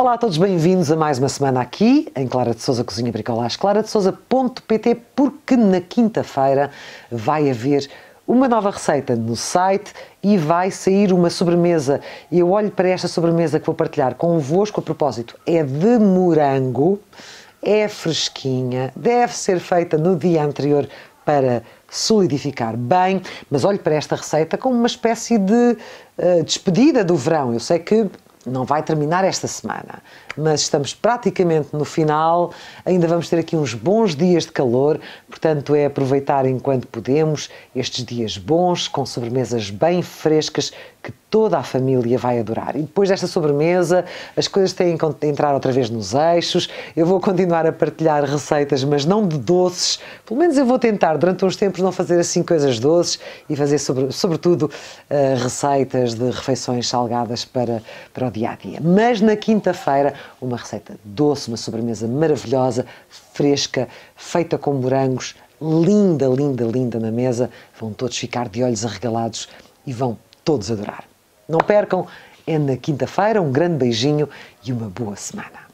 Olá a todos, bem-vindos a mais uma semana aqui em Clara de Souza Cozinha Bricolage, Souza.pt, porque na quinta-feira vai haver uma nova receita no site e vai sair uma sobremesa. Eu olho para esta sobremesa que vou partilhar convosco, a propósito, é de morango, é fresquinha, deve ser feita no dia anterior para solidificar bem, mas olho para esta receita como uma espécie de uh, despedida do verão. Eu sei que não vai terminar esta semana, mas estamos praticamente no final, ainda vamos ter aqui uns bons dias de calor, portanto é aproveitar enquanto podemos estes dias bons, com sobremesas bem frescas que toda a família vai adorar. E depois desta sobremesa, as coisas têm que entrar outra vez nos eixos. Eu vou continuar a partilhar receitas, mas não de doces. Pelo menos eu vou tentar, durante uns tempos, não fazer assim coisas doces e fazer, sobre, sobretudo, uh, receitas de refeições salgadas para, para o dia a dia. Mas na quinta-feira, uma receita doce, uma sobremesa maravilhosa, fresca, feita com morangos. Linda, linda, linda na mesa. Vão todos ficar de olhos arregalados e vão todos adorar. Não percam, é na quinta-feira. Um grande beijinho e uma boa semana.